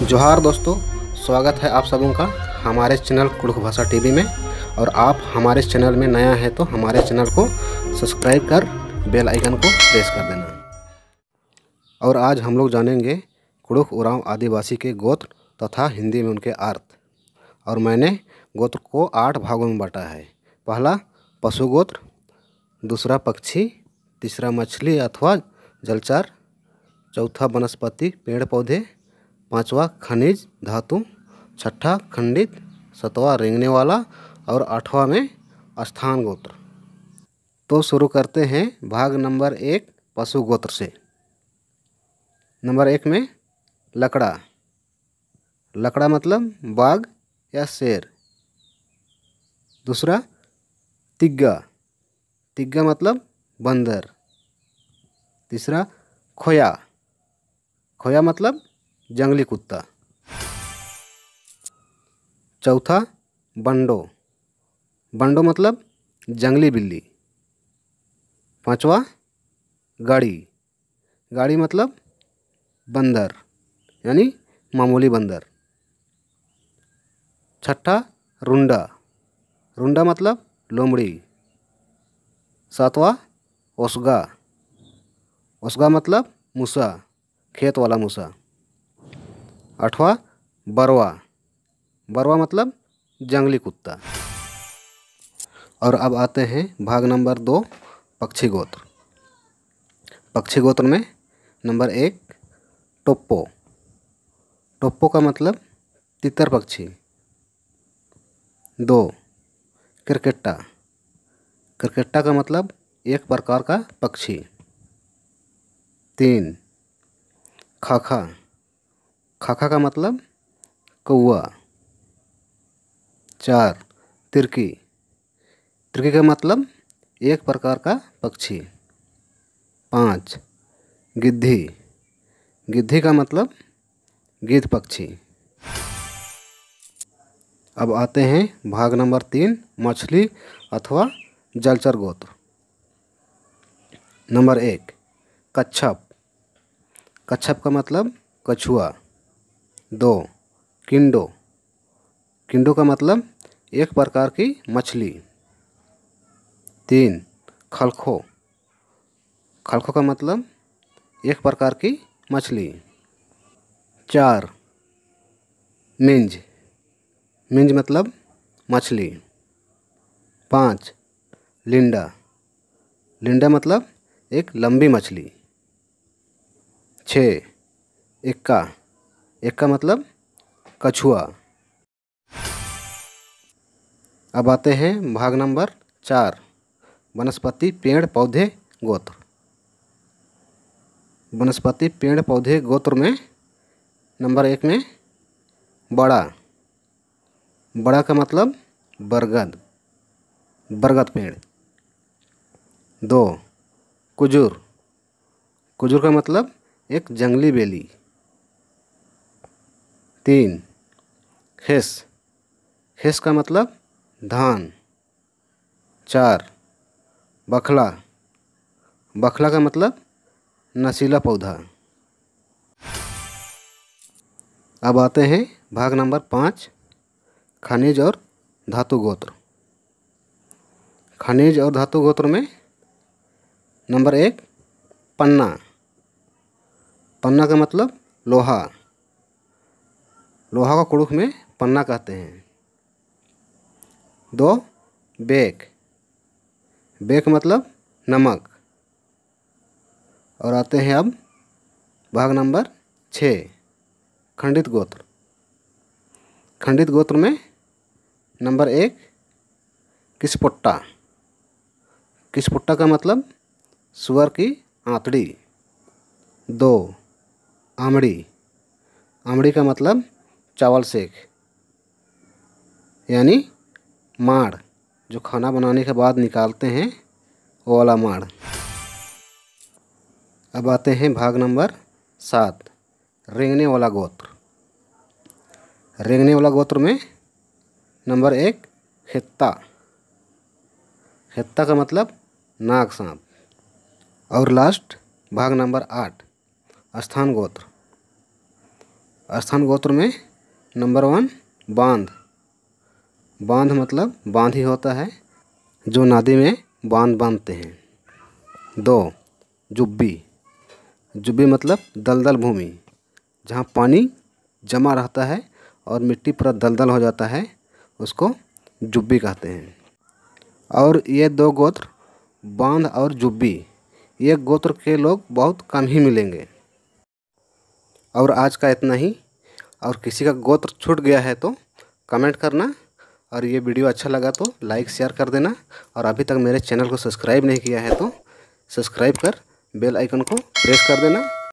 जोहार दोस्तों स्वागत है आप सबों का हमारे चैनल कुड़ख भाषा टीवी में और आप हमारे चैनल में नया है तो हमारे चैनल को सब्सक्राइब कर बेल आइकन को प्रेस कर देना और आज हम लोग जानेंगे कुड़ुख उरांव आदिवासी के गोत्र तथा हिंदी में उनके अर्थ और मैंने गोत्र को आठ भागों में बांटा है पहला पशु गोत्र दूसरा पक्षी तीसरा मछली अथवा जलचर चौथा वनस्पति पेड़ पौधे पांचवा खनिज धातु छठा खंडित सतवा रेंगने वाला और आठवा में स्थान गोत्र तो शुरू करते हैं भाग नंबर एक पशु गोत्र से नंबर एक में लकड़ा लकड़ा मतलब बाघ या शेर दूसरा तिग्गा तिग्गा मतलब बंदर तीसरा खोया खोया मतलब जंगली कुत्ता चौथा बंडो बंडो मतलब जंगली बिल्ली पांचवा गाड़ी गाड़ी मतलब बंदर यानी मामूली बंदर छठा रुंडा रुंडा मतलब लोमड़ी सातवा ओसगा ओसगा मतलब मूसा खेत वाला मूसा अठवा बरवा बरवा मतलब जंगली कुत्ता और अब आते हैं भाग नंबर दो पक्षी गोत्र पक्षी गोत्र में नंबर एक टोप्पो टोप्पो का मतलब तितर पक्षी दो क्रिकेटा क्रिकेटा का मतलब एक प्रकार का पक्षी तीन खाखा खाखा का मतलब कौआ चार तिरकी तिरकी का मतलब एक प्रकार का पक्षी पाँच गिद्धी गिद्धी का मतलब गिद्ध पक्षी अब आते हैं भाग नंबर तीन मछली अथवा जलचर गोत्र नंबर एक कच्छप कच्छप का मतलब कछुआ दो किंडो किंडो का मतलब एक प्रकार की मछली तीन खलखो खलखो का मतलब एक प्रकार की मछली चार मिंज मिंज मतलब मछली पाँच लिंडा लिंडा मतलब एक लंबी मछली छः इक्का एक का मतलब कछुआ अब आते हैं भाग नंबर चार वनस्पति पेड़ पौधे गोत्र वनस्पति पेड़ पौधे गोत्र में नंबर एक में बड़ा बड़ा का मतलब बरगद बरगद पेड़ दो कुजूर कुजूर का मतलब एक जंगली बेली तीन खेस खेस का मतलब धान चार बखला बखला का मतलब नशीला पौधा अब आते हैं भाग नंबर पाँच खनिज और धातु गोत्र खनिज और धातु गोत्र में नंबर एक पन्ना पन्ना का मतलब लोहा लोहा का कुड़ुख में पन्ना कहते हैं दो बेक बेक मतलब नमक और आते हैं अब भाग नंबर छः खंडित गोत्र खंडित गोत्र में नंबर एक किसपुट्टा किसपुट्टा का मतलब सुअर की आंतड़ी दो आमड़ी आमड़ी का मतलब चावल सेक यानी माड़ जो खाना बनाने के बाद निकालते हैं वो वाला माड़ अब आते हैं भाग नंबर सात रेंगने वाला गोत्र रेंगने वाला गोत्र में नंबर एक हित्ता हित्ता का मतलब नाग सांप और लास्ट भाग नंबर आठ स्थान गोत्र स्थान गोत्र में नंबर वन बांध बांध मतलब बांध ही होता है जो नदी में बांध बांधते हैं दो जुब्बी जुब्बी मतलब दलदल भूमि जहाँ पानी जमा रहता है और मिट्टी पूरा दलदल हो जाता है उसको जुब्बी कहते हैं और ये दो गोत्र बांध और जुब्बी ये गोत्र के लोग बहुत कम ही मिलेंगे और आज का इतना ही और किसी का गोत्र छूट गया है तो कमेंट करना और ये वीडियो अच्छा लगा तो लाइक शेयर कर देना और अभी तक मेरे चैनल को सब्सक्राइब नहीं किया है तो सब्सक्राइब कर बेल आइकन को प्रेस कर देना